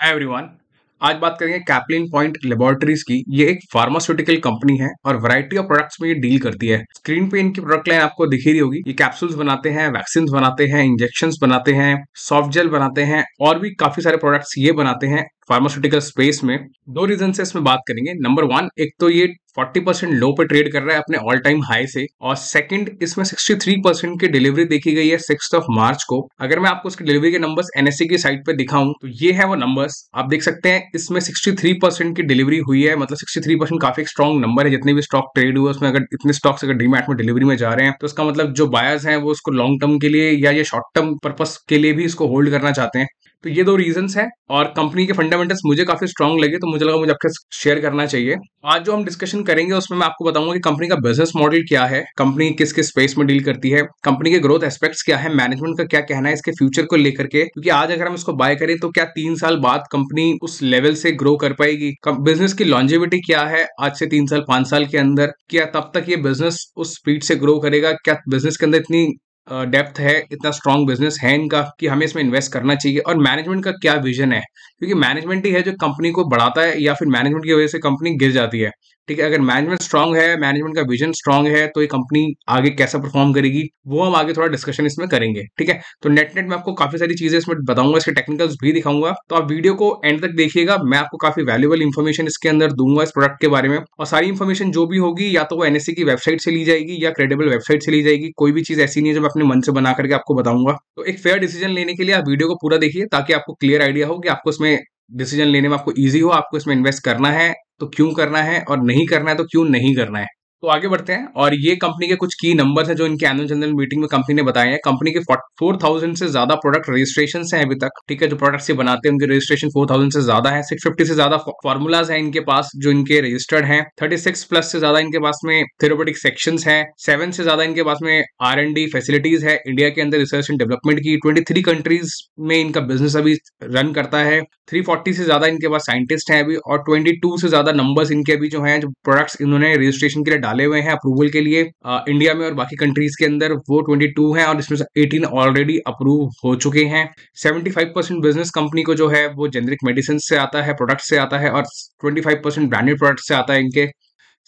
hi everyone आज बात करेंगे कैपलिन पॉइंट लेबोरेटरीज की ये एक फार्मास्यूटिकल कंपनी है और वैरायटी ऑफ प्रोडक्ट्स में ये डील करती है स्क्रीन पे इनकी प्रोडक्ट लाइन आपको दिखी रही होगी ये कैप्सूल्स बनाते हैं वैक्सीन बनाते हैं इंजेक्शन बनाते हैं सॉफ्ट जेल बनाते हैं और भी काफी सारे प्रोडक्ट्स ये बनाते हैं फार्मास्यूटिकल स्पेस में दो रीजन से इसमें बात करेंगे नंबर वन एक तो ये 40 परसेंट लो पे ट्रेड कर रहा है अपने ऑल टाइम हाई से और सेकंड इसमें 63 परसेंट की डिलीवरी देखी गई है सिक्स ऑफ मार्च को अगर मैं आपको उसके डिलीवरी के नंबर्स एनएससी e की साइट पे दिखाऊं तो ये है वो नंबर्स आप देख सकते हैं इसमें सिक्सटी परसेंट की डिलीवरी हुई है मतलब सिक्सटी परसेंट काफी स्ट्रॉन्ग नंबर है जितने भी स्टॉक ट्रेड हुए उसमें अगर इतने स्टॉक्स अगर डीमैट में डिलीवरी में जा रहे हैं तो उसका मतलब जो बायर्स है वो उसको लॉन्ग टर्म के लिए या ये शॉर्ट टर्म पर्पज के लिए भी इसको होल्ड करना चाहते हैं तो ये दो रीजन है और कंपनी के फंडामेंटल्स मुझे काफी स्ट्रॉन्ग लगे तो मुझे लगा मुझे आपके शेयर करना चाहिए आज जो हम डिस्कशन करेंगे उसमें मैं आपको बताऊंगा कि कंपनी का बिजनेस मॉडल क्या है कंपनी किस किस स्पेस में डील करती है कंपनी के ग्रोथ एस्पेक्ट्स क्या है मैनेजमेंट का क्या कहना है इसके फ्यूचर को लेकर के क्योंकि आज अगर हम इसको बाय करें तो क्या तीन साल बाद कंपनी उस लेवल से ग्रो कर पाएगी बिजनेस की लॉन्जिविटी क्या है आज से तीन साल पांच साल के अंदर क्या तब तक ये बिजनेस उस स्पीड से ग्रो करेगा क्या बिजनेस के अंदर इतनी डेप्थ है इतना स्ट्रॉन्ग बिजनेस है इनका कि हमें इसमें इन्वेस्ट करना चाहिए और मैनेजमेंट का क्या विजन है क्योंकि मैनेजमेंट ही है जो कंपनी को बढ़ाता है या फिर मैनेजमेंट की वजह से कंपनी गिर जाती है ठीक है अगर मैनेजमेंट स्ट्रांग है मैनेजमेंट का विजन स्ट्रांग है तो ये कंपनी आगे कैसा परफॉर्म करेगी वो हम आगे थोड़ा डिस्कशन इसमें करेंगे ठीक है तो नेट नेट में आपको काफी सारी चीजें इसमें बताऊंगा इसके टेक्निकल्स भी दिखाऊंगा तो आप वीडियो को एंड तक देखिएगा मैं आपको काफी वैल्यूबल इन्फॉर्मेशन इसके अंदर दूंगा इस प्रोडक्ट के बारे में और सारी इन्फॉर्मेशन जो भी होगी या तो वो एनएससी की वेबसाइट से ली जाएगी या क्रेडिबल वेबसाइट से ली जाएगी कोई भी चीज ऐसी नहीं है जो मैं अपने मन से बना करके आपको बताऊंगा तो एक फेयर डिसीजन लेने के लिए आप वीडियो को पूरा देखिए ताकि आपको क्लियर आइडिया हो कि आपको इसमें डिसीजन लेने में आपको ईजी हो आपको इसमें इन्वेस्ट करना है तो क्यों करना है और नहीं करना है तो क्यों नहीं करना है तो आगे बढ़ते हैं और ये कंपनी के कुछ की नंबर है जो इनके एनुअल जनरल मीटिंग में कंपनी ने बताए हैं कंपनी के फोर थाउजेंड से ज्यादा प्रोडक्ट रजिस्ट्रेशन है अभी तक ठीक है जो प्रोडक्ट्स ये बनाते हैं उनके रजिस्ट्रेशन फोर थाउजेंड से ज्यादा है सिक्स फिफ्टी से ज्यादा फॉर्मूलाज है इनके पास जो इनके रजिस्टर्ड है थर्टी सिक्स प्लस से ज्यादा इनके पास में थेरोपेटिक सेक्शन है सेवन से ज्यादा इनके पास में आर एंड डी फैसिलिटीज है इंडिया के अंदर रिसर्च एंड डेवलपमेंट की ट्वेंटी थ्री कंट्रीज में इनका बिजनेस अभी रन करता है थ्री फोर्टी से ज्यादा इनके पास साइंटिस्ट है अभी और ट्वेंटी टू से ज्यादा नंबर्स इनके अभी जो है जो प्रोडक्ट्स इन्होंने रजिस्ट्रेशन के लिए डाले हुए हैं अप्रूवल के लिए आ, इंडिया में और बाकी कंट्रीज के अंदर वो 22 हैं और इसमें से 18 ऑलरेडी अप्रूव हो चुके हैं 75 परसेंट बिजनेस कंपनी को जो है वो जेनरिक मेडिसिन से आता है प्रोडक्ट से आता है और 25 परसेंट ब्रांडेड प्रोडक्ट से आता है इनके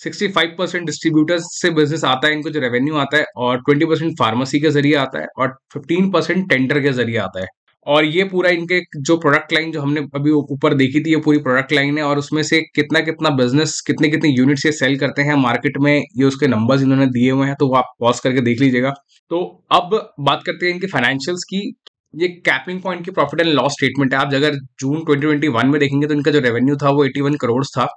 65 परसेंट डिस्ट्रीब्यूटर्स से बिजनेस आता है इनको जो रेवेन्यू आता है और 20 परसेंट फार्मेसी के जरिए आता है और 15 परसेंट टेंडर के जरिए आता है और ये पूरा इनके जो प्रोडक्ट लाइन जो हमने अभी ऊपर देखी थी ये पूरी प्रोडक्ट लाइन है और उसमें से कितना कितना बिजनेस कितने कितने यूनिट से सेल करते हैं मार्केट में ये उसके नंबर्स इन्होंने दिए हुए हैं तो वो आप पॉज करके देख लीजिएगा तो अब बात करते हैं इनके फाइनेंशियल्स की ये कैपिंग पॉइंट की प्रॉफिट एंड लॉस स्टेटमेंट है आप अगर जून ट्वेंटी में देखेंगे तो इनका जो रेवेन्यू था वो एटी करोड़ था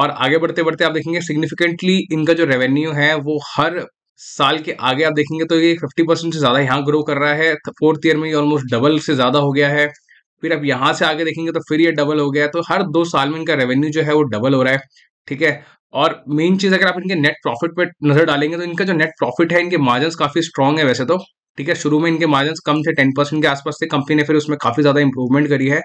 और आगे बढ़ते बढ़ते आप देखेंगे सिग्निफिकेंटली इनका जो रेवेन्यू है वो हर साल के आगे आप देखेंगे तो ये फिफ्टी परसेंट से ज़्यादा यहाँ ग्रो कर रहा है फोर्थ ईयर में ये ऑलमोस्ट डबल से ज़्यादा हो गया है फिर आप यहाँ से आगे देखेंगे तो फिर ये डबल हो गया है तो हर दो साल में इनका रेवेन्यू जो है वो डबल हो रहा है ठीक है और मेन चीज़ अगर आप इनके नेट प्रॉफिट पर नज़र डालेंगे तो इनका जो नेट प्रॉफिट है इनके मार्जिन काफ़ी स्ट्रॉन्ग है वैसे तो ठीक है शुरू में इनके मार्जिन कम थे टेन परसेंट के आसपास थे कंपनी ने फिर उसमें काफ़ी ज़्यादा इंप्रूवमेंट करी है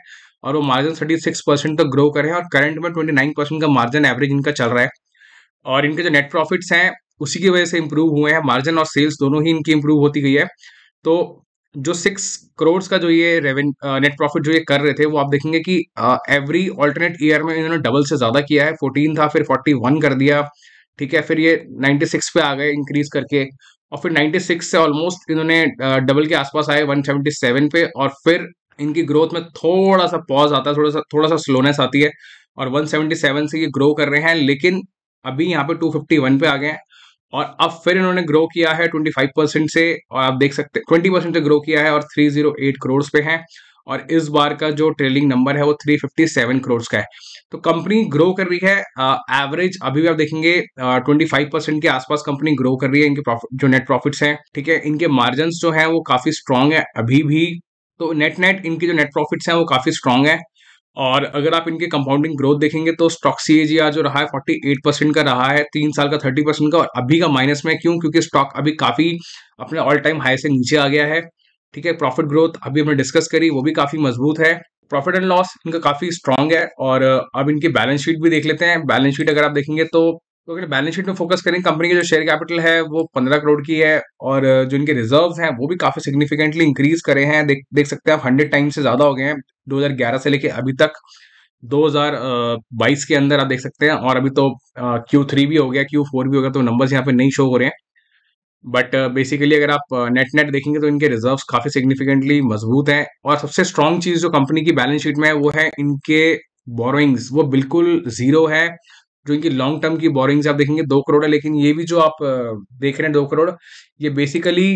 और वो मार्जिन थर्टी सिक्स परसेंट तक ग्रो करे हैं और करंट में ट्वेंटी नाइन परसेंट का मार्जिन एवरेज इनका चल रहा है और इनके जो नेट प्रॉफिट्स हैं उसी की वजह से इंप्रूव हुए हैं मार्जिन और सेल्स दोनों ही इनकी इंप्रूव होती गई है तो जो सिक्स करोड़ का जो ये रेवेन नेट प्रॉफिट जो ये कर रहे थे वो आप देखेंगे कि एवरी ऑल्टरनेट ईयर में इन्होंने डबल से ज़्यादा किया है फोर्टीन था फिर फोर्टी वन कर दिया ठीक है फिर ये नाइन्टी सिक्स पे आ गए इंक्रीज करके और फिर नाइन्टी सिक्स से ऑलमोस्ट इन्होंने डबल के आसपास आए वन सेवेंटी सेवन पे और फिर इनकी ग्रोथ में थोड़ा सा पॉज आता है थोड़ा सा थोड़ा सा स्लोनेस आती है और वन सेवन से ये ग्रो कर रहे हैं लेकिन अभी यहाँ पे टू फिफ्टी वन पे आ गए हैं और अब फिर इन्होंने ग्रो किया है 25 परसेंट से और आप देख सकते हैं 20 परसेंट से ग्रो किया है और 308 करोड़ पे है और इस बार का जो ट्रेलिंग नंबर है वो 357 करोड़ का है तो कंपनी ग्रो कर रही है एवरेज अभी भी आप देखेंगे ट्वेंटी फाइव परसेंट के आसपास कंपनी ग्रो कर रही है इनके प्रॉफिट जो नेट प्रॉफिट्स हैं ठीक है इनके मार्जिन जो है वो काफी स्ट्रांग है अभी भी तो नेट नेट इनके जो नेट प्रॉफिट्स हैं वो काफी स्ट्रांग है और अगर आप इनके कंपाउंडिंग ग्रोथ देखेंगे तो स्टॉक सी जो रहा है 48 परसेंट का रहा है तीन साल का 30 परसेंट का और अभी का माइनस में क्यों क्योंकि स्टॉक अभी काफ़ी अपने ऑल टाइम हाई से नीचे आ गया है ठीक है प्रॉफिट ग्रोथ अभी हमने डिस्कस करी वो भी काफ़ी मजबूत है प्रॉफिट एंड लॉस इनका काफ़ी स्ट्रांग है और अब इनकी बैलेंस शीट भी देख लेते हैं बैलेंस शीट अगर आप देखेंगे तो तो अगर बैलेंस शीट में फोकस करें कंपनी के जो शेयर कैपिटल है वो पंद्रह करोड़ की है और जो इनके रिजर्व हैं वो भी काफ़ी सिग्निफिकेंटली इंक्रीज करे हैं देख देख सकते हैं आप हंड्रेड टाइम से ज़्यादा हो गए हैं 2011 से लेके अभी तक 2022 के अंदर आप देख सकते हैं और अभी तो क्यू थ्री भी हो गया क्यू फोर भी हो गया तो नंबर्स यहाँ पे नहीं शो हो रहे हैं बट बेसिकली अगर आप नेट नेट देखेंगे तो इनके रिजर्व्स काफ़ी सिग्निफिकेंटली मजबूत हैं और सबसे स्ट्रॉन्ग चीज़ जो कंपनी की बैलेंस शीट में है वो है इनके बोरोइंग्स वो बिल्कुल ज़ीरो है जो इनकी लॉन्ग टर्म की बोरिंग आप देखेंगे दो करोड़ है लेकिन ये भी जो आप देख रहे हैं दो करोड़ ये बेसिकली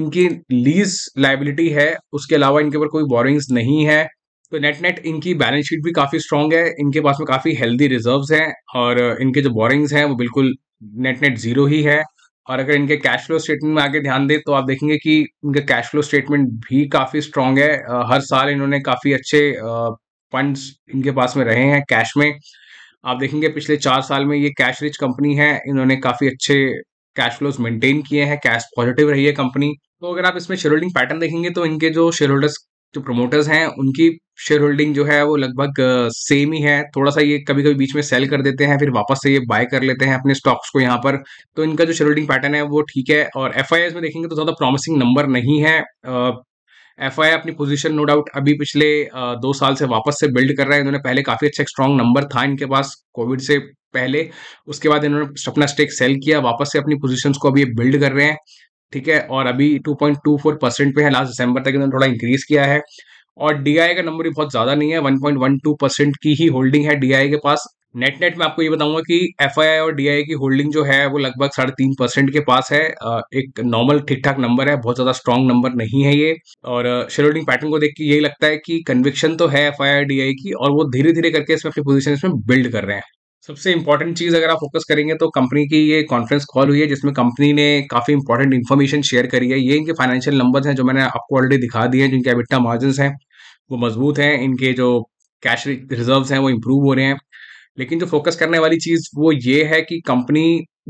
इनकी लीज लाइबिलिटी है उसके अलावा इनके ऊपर कोई बोरिंग्स नहीं है तो नेट नेट इनकी बैलेंस शीट भी काफ़ी स्ट्रांग है इनके पास में काफ़ी हेल्दी रिजर्व हैं और इनके जो बोरिंग्स हैं वो बिल्कुल नेट नेट जीरो ही है और अगर इनके कैश फ्लो स्टेटमेंट में आगे ध्यान दें तो आप देखेंगे कि इनका कैश फ्लो स्टेटमेंट भी काफ़ी स्ट्रांग है हर साल इन्होंने काफ़ी अच्छे फंड्स इनके पास में रहे हैं कैश में आप देखेंगे पिछले चार साल में ये कैश रिच कंपनी है इन्होंने काफ़ी अच्छे कैश फ्लोज मेंटेन किए हैं कैश पॉजिटिव रही है कंपनी तो अगर आप इसमें शेयर होल्डिंग पैटर्न देखेंगे तो इनके जो शेयर होल्डर्स जो प्रोमोटर्स हैं उनकी शेयर होल्डिंग जो है वो लगभग सेम ही है थोड़ा सा ये कभी कभी बीच में सेल कर देते हैं फिर वापस से ये बाय कर लेते हैं अपने स्टॉक्स को यहाँ पर तो इनका जो शेयर होल्डिंग पैटर्न है वो ठीक है और एफ में देखेंगे तो ज़्यादा प्रॉमिसिंग नंबर नहीं है एफ आई अपनी पोजीशन नो डाउट अभी पिछले दो साल से वापस से बिल्ड कर रहा है इन्होंने पहले काफ़ी अच्छा स्ट्रॉन्ग नंबर था इनके पास कोविड से पहले उसके बाद इन्होंने अपना स्टेक सेल किया वापस से अपनी पोजिशन को अभी बिल्ड कर रहे हैं ठीक है और अभी 2.24 परसेंट पे है लास्ट दिसंबर तक इन्होंने थोड़ा इंक्रीज किया है और डी का नंबर भी बहुत ज़्यादा नहीं है 1.12 परसेंट की ही होल्डिंग है डी के पास नेट नेट में आपको ये बताऊंगा कि एफ और डी की होल्डिंग जो है वो लगभग साढ़े तीन परसेंट के पास है एक नॉर्मल ठीक ठाक नंबर है बहुत ज़्यादा स्ट्रॉन्ग नंबर नहीं है ये और शेयर होल्डिंग पैटर्न को देख के यही लगता है कि कन्विक्शन तो है एफ आई की और वो धीरे धीरे करके इसमें अपनी पोजिशन इसमें बिल्ड कर रहे हैं सबसे इंपॉर्टेंट चीज़ अगर आप फोकस करेंगे तो कंपनी की ये कॉन्फ्रेंस कॉल हुई है जिसमें कंपनी ने काफ़ी इंपॉर्टेंट इन्फॉर्मेशन शेयर करी है ये इनके फाइनेंशियल नंबर्स हैं जो मैंने आपको ऑलरेडी दिखा दिए हैं जिनके एबिट्टा मार्जिन हैं वो मजबूत हैं इनके जो कैश रिजर्व हैं वो इम्प्रूव हो रहे हैं लेकिन जो फोकस करने वाली चीज वो ये है कि कंपनी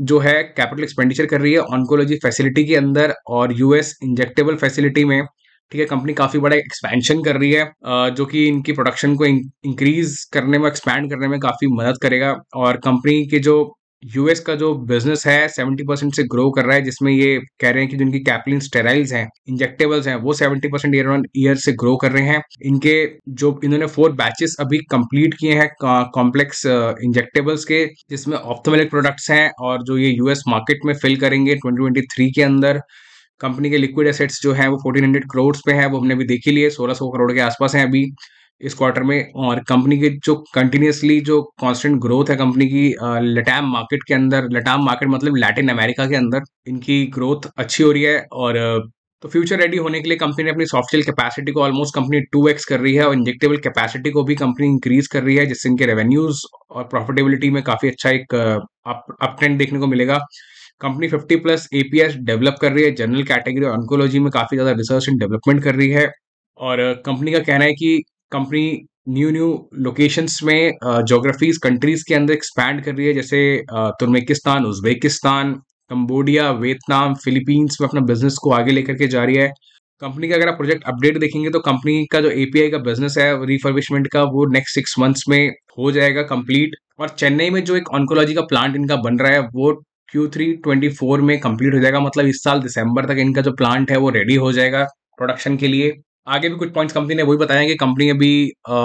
जो है कैपिटल एक्सपेंडिचर कर रही है ऑनकोलॉजी फैसिलिटी के अंदर और यूएस इंजेक्टेबल फैसिलिटी में ठीक है कंपनी काफ़ी बड़ा एक्सपेंशन कर रही है जो कि इनकी प्रोडक्शन को इंक्रीज करने में एक्सपैंड करने में काफ़ी मदद करेगा और कंपनी के जो यूएस का जो बिजनेस है 70 परसेंट से ग्रो कर रहा है जिसमें ये कह रहे हैं कि इनकी कैपलिन स्टेराइल्स हैं इंजेक्टेबल्स हैं वो 70 परसेंट ईयर ऑन ईयर से ग्रो कर रहे हैं इनके जो इन्होंने फोर बैचेस अभी कंप्लीट किए हैं कॉम्प्लेक्स इंजेक्टेबल्स के जिसमें ऑप्थोमेलिक प्रोडक्ट्स हैं और जो ये यूएस मार्केट में फिल करेंगे ट्वेंटी के अंदर कंपनी के लिक्विड एसेट्स जो है वो फोर्टीन हंड्रेड पे है वो हमने अभी देखी लिए सोलह सौ करोड़ के आसपास हैं अभी इस क्वार्टर में और कंपनी के जो कंटिन्यूसली जो कांस्टेंट ग्रोथ है कंपनी की लटैम मार्केट के अंदर लटाम मार्केट मतलब लैटिन अमेरिका के अंदर इनकी ग्रोथ अच्छी हो रही है और तो फ्यूचर रेडी होने के लिए कंपनी ने अपनी सॉफ्टवेयर कैपेसिटी को ऑलमोस्ट कंपनी टू एक्स कर रही है और इंजेक्टेबल कैपेसिटी को भी कंपनी इंक्रीज कर रही है जिससे इनके रेवेन्यूज और प्रॉफिटेबिलिटी में काफी अच्छा एक अप ट्रेंड देखने को मिलेगा कंपनी 50 प्लस एपीएस डेवलप कर रही है जनरल कैटेगरी और में काफी ज्यादा रिसर्च एंड डेवलपमेंट कर रही है और कंपनी का कहना है कि कंपनी न्यू न्यू लोकेशंस में जोग्राफीज uh, कंट्रीज के अंदर एक्सपैंड कर रही है जैसे uh, Turkmenistan Uzbekistan Cambodia Vietnam Philippines में अपना बिजनेस को आगे लेकर के जा रही है कंपनी का अगर आप प्रोजेक्ट अपडेट देखेंगे तो कंपनी का जो एपीआई का बिजनेस है रिफर्बिशमेंट का वो नेक्स्ट सिक्स मंथ्स में हो जाएगा कंप्लीट और चेन्नई में जो एक ऑनकोलॉजी का प्लांट इनका बन रहा है वो क्यू थ्री ट्वेंटी फोर में कंप्लीट हो जाएगा मतलब इस साल दिसंबर तक इनका जो प्लांट है वो रेडी हो जाएगा प्रोडक्शन के लिए आगे भी कुछ पॉइंट्स कंपनी ने वही बताया कि कंपनी अभी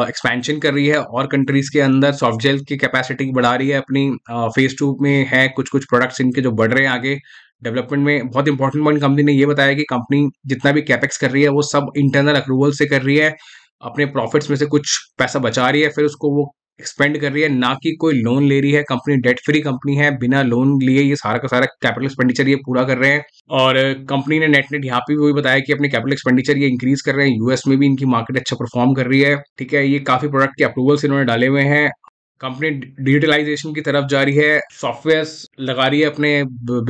एक्सपेंशन कर रही है और कंट्रीज के अंदर सॉफ्ट जेल की कैपेसिटी बढ़ा रही है अपनी फेज टू में है कुछ कुछ प्रोडक्ट्स इनके जो बढ़ रहे हैं आगे डेवलपमेंट में बहुत इंपॉर्टेंट पॉइंट कंपनी ने ये बताया कि कंपनी जितना भी कैपेक्स कर रही है वो सब इंटरनल अप्रूवल से कर रही है अपने प्रॉफिट्स में से कुछ पैसा बचा रही है फिर उसको वो एक्सपेंड कर रही है ना कि कोई लोन ले रही है कंपनी डेट फ्री कंपनी है बिना लोन लिए ये सारा का सारा कैपिटल एक्सपेंडिचर ये पूरा कर रहे हैं और कंपनी ने नेट नेट यहाँ पे भी बताया कि अपने कैपिटल एक्सपेंडिचर ये इंक्रीज कर रहे हैं यूएस में भी इनकी मार्केट अच्छा परफॉर्म कर रही है ठीक है ये काफी प्रोडक्ट के अप्रूवल्स इन्होंने डाले हुए हैं कंपनी डिजिटलाइजेशन की तरफ जा रही है सॉफ्टवेयर लगा रही है अपने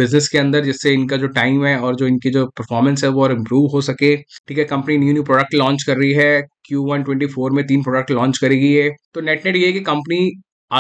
बिजनेस के अंदर जिससे इनका जो टाइम है और जो इनकी जो परफॉर्मेंस है वो और इम्प्रूव हो सके ठीक है company new new product launch कर रही है क्यू वन ट्वेंटी फोर में तीन प्रोडक्ट लॉन्च करेगी ये तो नेट नेट ये है कि कंपनी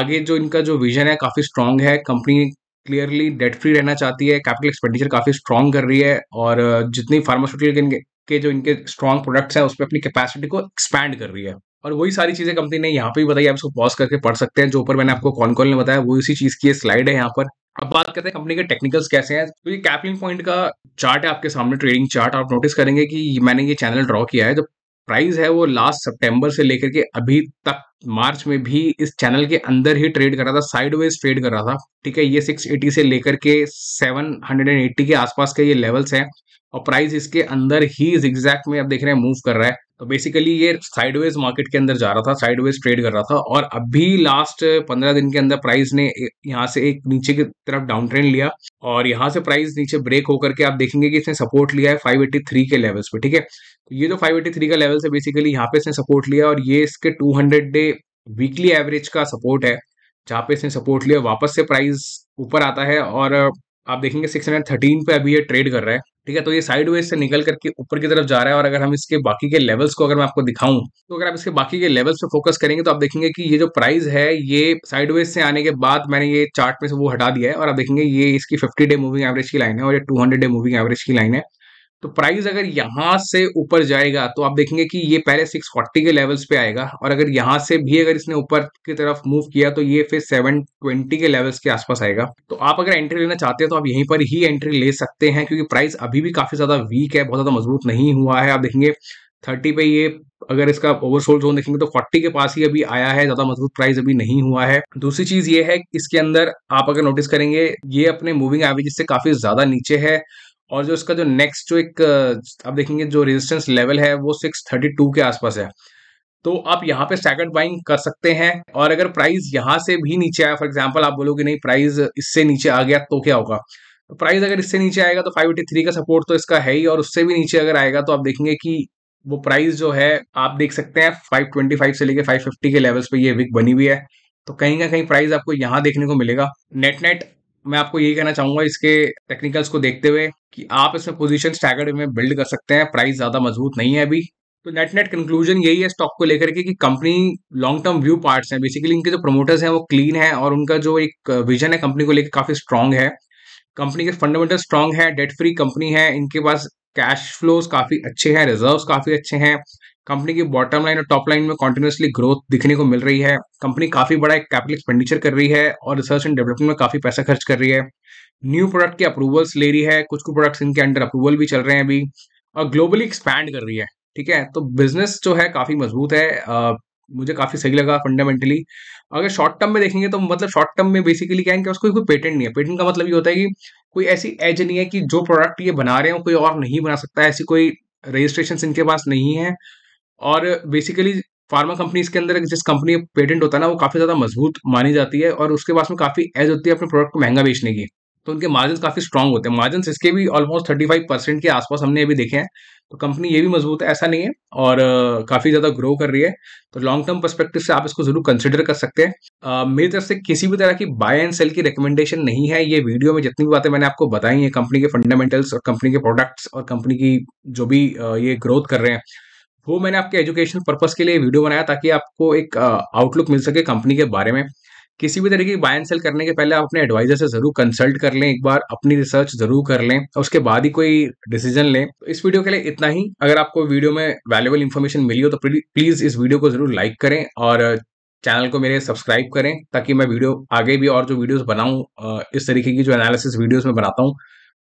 आगे जो इनका जो विजन है काफ़ी स्ट्रांग है कंपनी क्लियरली डेट फ्री रहना चाहती है कैपिटल एक्सपेंडिचर काफ़ी स्ट्रांग कर रही है और जितनी फार्मास्यूटिकल के, के जो इनके स्ट्रांग प्रोडक्ट्स हैं उस पर अपनी कैपेसिटी को एक्सपैंड कर रही है और वही सारी चीज़ें कंपनी ने यहाँ पे भी बताई आप इसको पॉज करके पढ़ सकते हैं जो ऊपर मैंने आपको कॉन कॉल ने बताया वो इसी चीज़ की स्लाइड है यहाँ पर अब बात करते हैं कंपनी के टेक्निकल्स कैसे हैं तो ये कैपिंग पॉइंट का चार्ट है आपके सामने ट्रेडिंग चार्ट आप नोटिस करेंगे कि मैंने ये चैनल ड्रॉ किया है जो प्राइस है वो लास्ट सितंबर से लेकर के अभी तक मार्च में भी इस चैनल के अंदर ही ट्रेड कर रहा था साइडवेज ट्रेड कर रहा था ठीक है ये 680 से लेकर के 780 के आसपास के ये लेवल्स हैं और प्राइस इसके अंदर ही एग्जैक्ट में आप देख रहे हैं मूव कर रहा है तो बेसिकली ये साइडवेज मार्केट के अंदर जा रहा था साइडवेज ट्रेड कर रहा था और अभी लास्ट पंद्रह दिन के अंदर प्राइस ने यहाँ से एक नीचे की तरफ डाउन ट्रेंड लिया और यहाँ से प्राइस नीचे ब्रेक होकर के आप देखेंगे कि इसने सपोर्ट लिया है 583 के लेवल्स पे ठीक है तो ये जो 583 का लेवल्स है बेसिकली यहाँ पे इसने सपोर्ट लिया और ये इसके 200 डे वीकली एवरेज का सपोर्ट है जहाँ पे इसने सपोर्ट लिया वापस से प्राइस ऊपर आता है और आप देखेंगे 613 पे अभी ये ट्रेड कर रहा है ठीक है तो ये साइड वेज से निकल करके ऊपर की तरफ जा रहा है और अगर हम इसके बाकी के लेवल्स को अगर मैं आपको दिखाऊं तो अगर आप इसके बाकी के लेवल्स पे फोकस करेंगे तो आप देखेंगे कि ये जो प्राइस है ये वेज से आने के बाद मैंने ये चार्ट में से वो हटा दिया है और आप देखेंगे ये इसकी फिफ्टी डे मूविंग एवरेज की लाइन है और ये टू डे मूविंग एवरेज की लाइन है तो प्राइस अगर यहाँ से ऊपर जाएगा तो आप देखेंगे कि ये पहले 640 के लेवल्स पे आएगा और अगर यहाँ से भी अगर इसने ऊपर की तरफ मूव किया तो ये फिर 720 के लेवल्स के आसपास आएगा तो आप अगर एंट्री लेना चाहते हैं तो आप यहीं पर ही एंट्री ले सकते हैं क्योंकि प्राइस अभी भी काफ़ी ज़्यादा वीक है बहुत ज़्यादा मजबूत नहीं हुआ है आप देखेंगे थर्टी पे ये अगर इसका ओवरसोल्ड जोन देखेंगे तो 40 के पास ही अभी आया है ज्यादा मजबूत प्राइस अभी नहीं हुआ है दूसरी चीज ये है इसके अंदर आप अगर नोटिस करेंगे ये अपने मूविंग एवरेज से काफी ज्यादा नीचे है और जो इसका जो नेक्स्ट जो एक आप देखेंगे जो रेजिस्टेंस लेवल है वो 632 के आसपास है तो आप यहाँ पे सेकंड बाइंग कर सकते हैं और अगर प्राइस यहाँ से भी नीचे आया फॉर एग्जांपल आप बोलोगे नहीं प्राइस इससे नीचे आ गया तो क्या होगा तो प्राइस अगर इससे नीचे आएगा तो 583 का सपोर्ट तो इसका है ही और उससे भी नीचे अगर आएगा तो आप देखेंगे कि वो प्राइस जो है आप देख सकते हैं फाइव से लेकर फाइव के लेवल्स पे ये विक बनी हुई है तो कहीं ना कहीं प्राइस आपको यहाँ देखने को मिलेगा नेट नेट मैं आपको यही कहना चाहूंगा इसके टेक्निकल्स को देखते हुए कि आप इसमें पोजिशन स्टैगर्ड में बिल्ड कर सकते हैं प्राइस ज्यादा मजबूत नहीं है अभी तो नेट नेट कंक्लूजन यही है स्टॉक को लेकर के कि company long term view parts हैं बेसिकली इनके जो प्रमोटर्स हैं वो क्लीन है और उनका जो एक विजन है कंपनी को लेकर काफी स्ट्रांग है कंपनी के फंडामेंटल स्ट्रांग है डेट फ्री कंपनी है इनके पास कैश फ्लोज काफी अच्छे हैं रिजर्व काफी अच्छे हैं कंपनी की बॉटम लाइन और टॉप लाइन में कॉन्टिन्यूसली ग्रोथ दिखने को मिल रही है कंपनी काफी बड़ा एक कैपिटल एक्सपेंडिचर कर रही है और रिसर्च एंड डेवलपमेंट में काफी पैसा खर्च कर रही है न्यू प्रोडक्ट के अप्रूवल्स ले रही है कुछ कुछ प्रोडक्ट्स इनके अंडर अप्रूवल भी चल रहे हैं अभी और ग्लोबली एक्सपैंड कर रही है ठीक है तो बिजनेस जो है काफी मजबूत है आ, मुझे काफी सही लगा फंडामेंटली अगर शॉर्ट टर्म में देखेंगे तो मतलब शॉर्ट टर्म में बेसिकली क्या है कि उसको कोई पेटेंट नहीं है पेटेंट का मतलब ये होता है कि कोई ऐसी एज नहीं है कि जो प्रोडक्ट ये बना रहे हो कोई और नहीं बना सकता ऐसी कोई रजिस्ट्रेशन इनके पास नहीं है और बेसिकली फार्मा कंपनीज के अंदर जिस कंपनी का पेटेंट होता है ना वो काफ़ी ज़्यादा मजबूत मानी जाती है और उसके पास में काफ़ी एज होती है अपने प्रोडक्ट को महंगा बेचने की तो उनके मार्जिन काफ़ी स्ट्रांग होते हैं मार्जिन इसके भी ऑलमोस्ट थर्टी फाइव परसेंट के आसपास हमने अभी देखे हैं तो कंपनी ये भी मजबूत है ऐसा नहीं है और काफ़ी ज़्यादा ग्रो कर रही है तो लॉन्ग टर्म परस्पेक्टिव से आप इसको ज़रूर कंसिडर कर सकते हैं मेरी तरफ से किसी भी तरह की बाय एंड सेल की रिकमेंडेशन नहीं है ये वीडियो में जितनी भी बातें मैंने आपको बताई हैं कंपनी के फंडामेंटल्स और कंपनी के प्रोडक्ट्स और कंपनी की जो भी ये ग्रोथ कर रहे हैं वो मैंने आपके एजुकेशन पर्पज़ के लिए वीडियो बनाया ताकि आपको एक आउटलुक मिल सके कंपनी के बारे में किसी भी तरीके की बाय एंड सेल करने के पहले आप अपने एडवाइजर से जरूर कंसल्ट कर लें एक बार अपनी रिसर्च जरूर कर लें और उसके बाद ही कोई डिसीजन लें तो इस वीडियो के लिए इतना ही अगर आपको वीडियो में वैल्यूबल इन्फॉर्मेशन मिली हो तो प्लीज़ इस वीडियो को ज़रूर लाइक करें और चैनल को मेरे सब्सक्राइब करें ताकि मैं वीडियो आगे भी और जो वीडियोस बनाऊं इस तरीके की जो एनालिसिस वीडियोस में बनाता हूं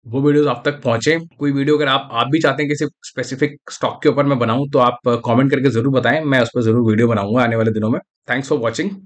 वो वीडियोस आप तक पहुंचे कोई वीडियो अगर आप आप भी चाहते हैं किसी स्पेसिफिक स्टॉक के ऊपर मैं बनाऊं तो आप कमेंट uh, करके जरूर बताएं मैं उस पर जरूर वीडियो बनाऊंगा आने वाले दिनों में थैंक्स फॉर वॉचिंग